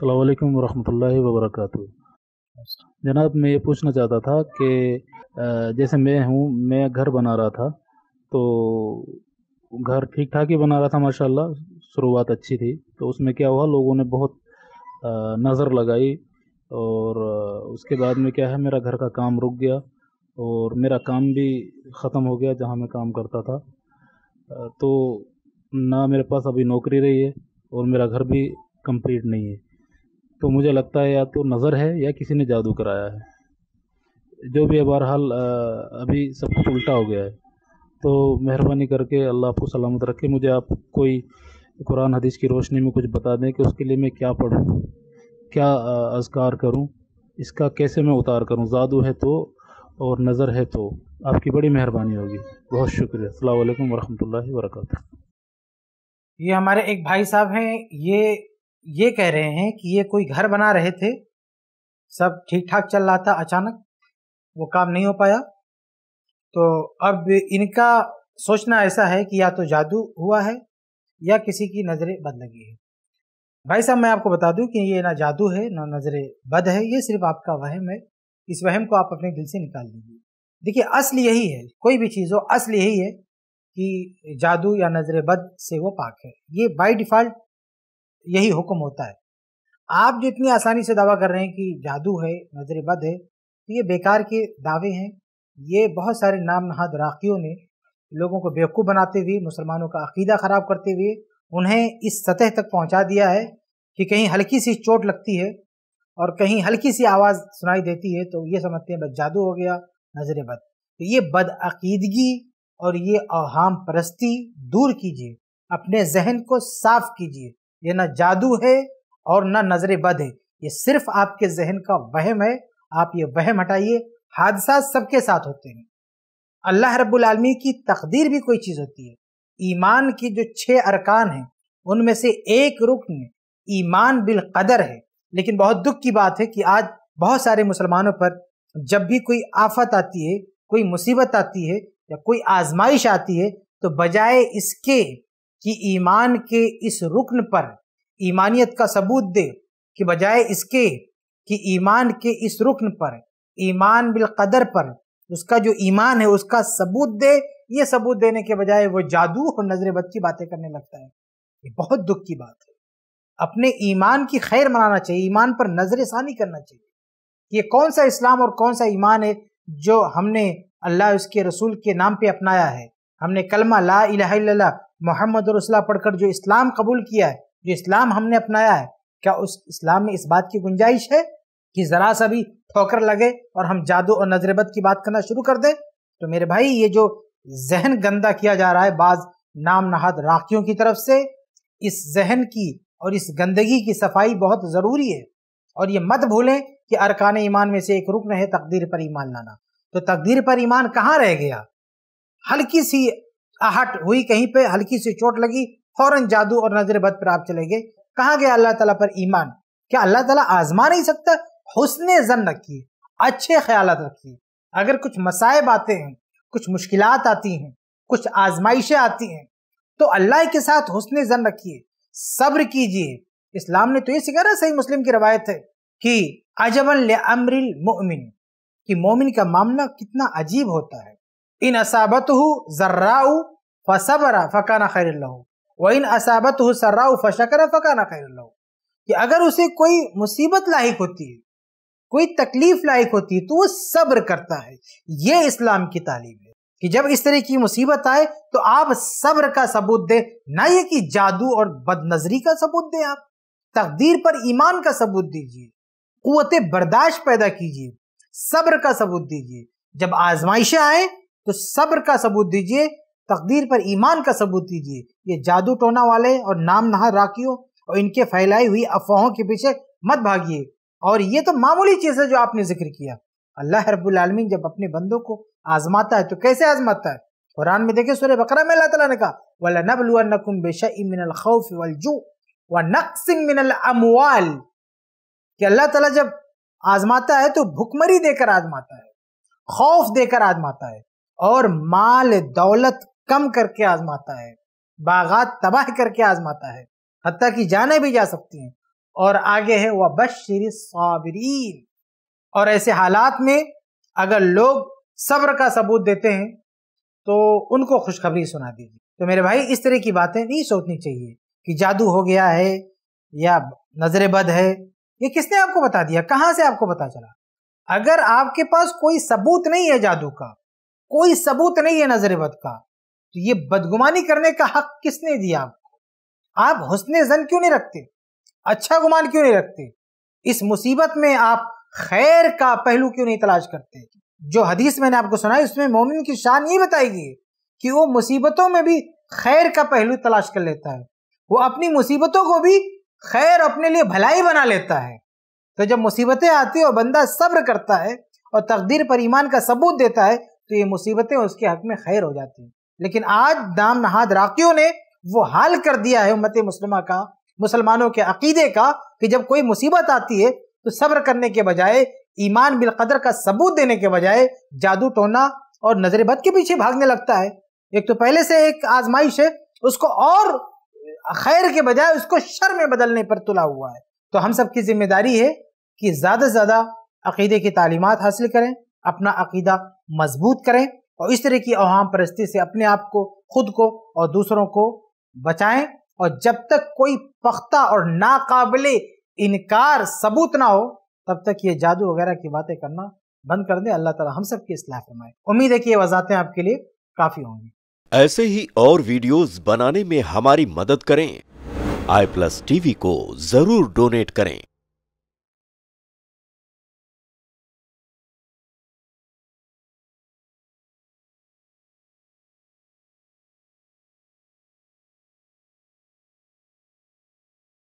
अल्लाम वरम् वबरक जनाब मैं ये पूछना चाहता था कि जैसे मैं हूँ मैं घर बना रहा था तो घर ठीक ठाक ही बना रहा था माशाल्लाह शुरुआत अच्छी थी तो उसमें क्या हुआ लोगों ने बहुत नज़र लगाई और उसके बाद में क्या है मेरा घर का काम रुक गया और मेरा काम भी ख़त्म हो गया जहाँ मैं काम करता था तो ना मेरे पास अभी नौकरी रही है और मेरा घर भी कंप्लीट नहीं है तो मुझे लगता है या तो नज़र है या किसी ने जादू कराया है जो भी है बहरहाल अभी सब कुछ उल्टा हो गया है तो मेहरबानी करके अल्लाह आपको सलामत रखे मुझे आप कोई कुरान हदीस की रोशनी में कुछ बता दें कि उसके लिए मैं क्या पढ़ूँ क्या अजगार करूँ इसका कैसे मैं उतार करूँ जादू है तो और नज़र है तो आपकी बड़ी मेहरबानी होगी बहुत शुक्रिया अल्लाम वरहमल वर्क ये हमारे एक भाई साहब हैं ये ये कह रहे हैं कि ये कोई घर बना रहे थे सब ठीक ठाक चल रहा था अचानक वो काम नहीं हो पाया तो अब इनका सोचना ऐसा है कि या तो जादू हुआ है या किसी की नज़रें बद लगी है भाई साहब मैं आपको बता दूं कि ये ना जादू है ना नज़रें बद है ये सिर्फ आपका वहम है इस वहम को आप अपने दिल से निकाल दीजिए देखिए असल यही है कोई भी चीज़ हो असल यही है कि जादू या नज़र बद से वो पाक है ये बाई डिफ़ॉल्ट यही हुक्म होता है आप जो इतनी आसानी से दावा कर रहे हैं कि जादू है नजरबद है तो ये बेकार के दावे हैं ये बहुत सारे नाम नहाद राखियों ने लोगों को बेवकूफ़ बनाते हुए मुसलमानों का अकीदा ख़राब करते हुए उन्हें इस सतह तक पहुंचा दिया है कि कहीं हल्की सी चोट लगती है और कहीं हल्की सी आवाज़ सुनाई देती है तो ये समझते हैं बस जादू हो गया नजर बद तो ये बदअकीदगी और ये अहम परस्ती दूर कीजिए अपने जहन को साफ कीजिए ये ना जादू है और ना नजरे बद है ये सिर्फ आपके जहन का वहम है आप ये वहम हटाइए हादसा सबके साथ होते हैं अल्लाह रब्बुल आलमी की तकदीर भी कोई चीज़ होती है ईमान की जो छः अरकान हैं उनमें से एक रुकन ईमान बिलकदर है लेकिन बहुत दुख की बात है कि आज बहुत सारे मुसलमानों पर जब भी कोई आफत आती है कोई मुसीबत आती है या कोई आजमाइश आती है तो बजाय इसके कि ईमान के इस रुकन पर ईमानियत का सबूत दे कि बजाय इसके कि ईमान के इस रुकन पर ईमान बिल कदर पर उसका जो ईमान है उसका सबूत दे ये सबूत देने के बजाय वो जादू और नजर बद की बातें करने लगता है ये बहुत दुख की बात है अपने ईमान की खैर मनाना चाहिए ईमान पर नजर ऐसानी करना चाहिए ये कौन सा इस्लाम और कौन सा ईमान है जो हमने अल्लाह उसके रसूल के नाम पे अपनाया है हमने कलमा ला इला मोहम्मद रसुल्ला पढ़कर जो इस्लाम कबूल किया है जो इस्लाम हमने अपनाया है क्या उस इस्लाम में इस बात की गुंजाइश है कि ज़रा सा भी ठोकर लगे और हम जादू और नजरबद की बात करना शुरू कर दें तो मेरे भाई ये जो जहन गंदा किया जा रहा है बाज नाम नहाद राखियों की तरफ से इस जहन की और इस गंदगी की सफाई बहुत ज़रूरी है और ये मत भूलें कि अरकान ईमान में से एक रुकन है तकदीर पर ईमान लाना तो तकदीर पर ईमान कहाँ रह गया हल्की सी आहट हुई कहीं पे हल्की सी चोट लगी फौरन जादू और नजर बद पर आप चले गए कहा गया अल्लाह तला पर ईमान क्या अल्लाह तला आजमा नहीं सकता हुसन जन रखिए अच्छे ख्याल रखिए अगर कुछ मसायब आते हैं कुछ मुश्किल आती हैं कुछ आजमाइशें आती हैं तो अल्लाह के साथ हुसन जन रखिए सब्र कीजिए इस्लाम ने तो ये सिखा रहा सही मुस्लिम की रवायत है कि अजमन अमरिल मोमिन कि मोमिन का मामला कितना अजीब होता है इन असाबत जर्राऊ फसबरा फ़काना खैर वन असाबत सर्रा फ़शकरा फ़काना खैर कि अगर उसे कोई मुसीबत लाइक होती है कोई तकलीफ लायक होती है तो वो सब्र करता है ये इस्लाम की तालीम है कि जब इस तरह की मुसीबत आए तो आप सब्र का सबूत दें ना ये कि जादू और बदनजरी का सबूत दें आप तकदीर पर ईमान का सबूत दीजिए कुत बर्दाश्त पैदा कीजिए सब्र का सबूत दीजिए जब आजमाइशें आए तो सब्र का सबूत दीजिए तकदीर पर ईमान का सबूत दीजिए ये जादू टोना वाले और नाम नहा राखियों और इनके फैलाई हुई अफवाहों के पीछे मत भागिए और ये तो मामूली चीज़ है जो आपने जिक्र किया अल्लाह रबालमीन जब अपने बंदों को आजमाता है तो कैसे आजमाता है कुरान में देखे सूर्य बकरा में अल्लाह तला ने कहा वला नबलुअनकुम बेशमिनलखौफ वलजू व नक्सिम मिनल अमवाल कि अल्लाह ताला जब आजमाता है तो भुखमरी देकर आजमाता है खौफ देकर आजमाता है और माल दौलत कम करके आजमाता है बागात तबाह करके आजमाता है हती की जाने भी जा सकती हैं और आगे है वह बशर साबरीन और ऐसे हालात में अगर लोग सब्र का सबूत देते हैं तो उनको खुशखबरी सुना दीजिए तो मेरे भाई इस तरह की बातें नहीं सोचनी चाहिए कि जादू हो गया है या नजरे बद है ये किसने आपको बता दिया कहाँ से आपको पता चला अगर आपके पास कोई सबूत नहीं है जादू का कोई सबूत नहीं है नजरे बद का तो ये बदगुमानी करने का हक किसने दिया आपको आप हुसन जन क्यों नहीं रखते अच्छा गुमान क्यों नहीं रखते इस मुसीबत में आप खैर का पहलू क्यों नहीं तलाश करते जो हदीस मैंने आपको सुनाई उसमें मोमिन की शान ये बताई गई कि वो मुसीबतों में भी खैर का पहलू तलाश कर लेता है वो अपनी मुसीबतों को भी खैर अपने लिए भलाई बना लेता है तो जब मुसीबतें आती है और बंदा सब्र करता है और तकदीर पर ईमान का सबूत देता है तो ये मुसीबतें उसके हक में खैर हो जाती हैं लेकिन आज दाम नहाद राकियों ने वो हाल कर दिया है उम्मत मुस्लिमा का मुसलमानों के अकीदे का कि जब कोई मुसीबत आती है तो सब्र करने के बजाय ईमान बिलकदर का सबूत देने के बजाय जादू टोना और नजरबद के पीछे भागने लगता है एक तो पहले से एक आजमाइश है उसको और खैर के बजाय उसको शर में बदलने पर तुला हुआ है तो हम सब की जिम्मेदारी है कि ज़्यादा से ज़्यादा अकीदे की तालीमत हासिल करें अपना अकीदा मजबूत करें और इस तरह की अवाम परिस्थिति से अपने आप को खुद को और दूसरों को बचाएं और जब तक कोई पख्ता और नाकाबले इनकार सबूत ना हो तब तक ये जादू वगैरह की बातें करना बंद कर दें अल्लाह ताला हम सब की इसलाह फरमाए उम्मीद है कि ये वजातें आपके लिए काफ़ी होंगी ऐसे ही और वीडियोस बनाने में हमारी मदद करें आई प्लस टीवी को जरूर डोनेट करें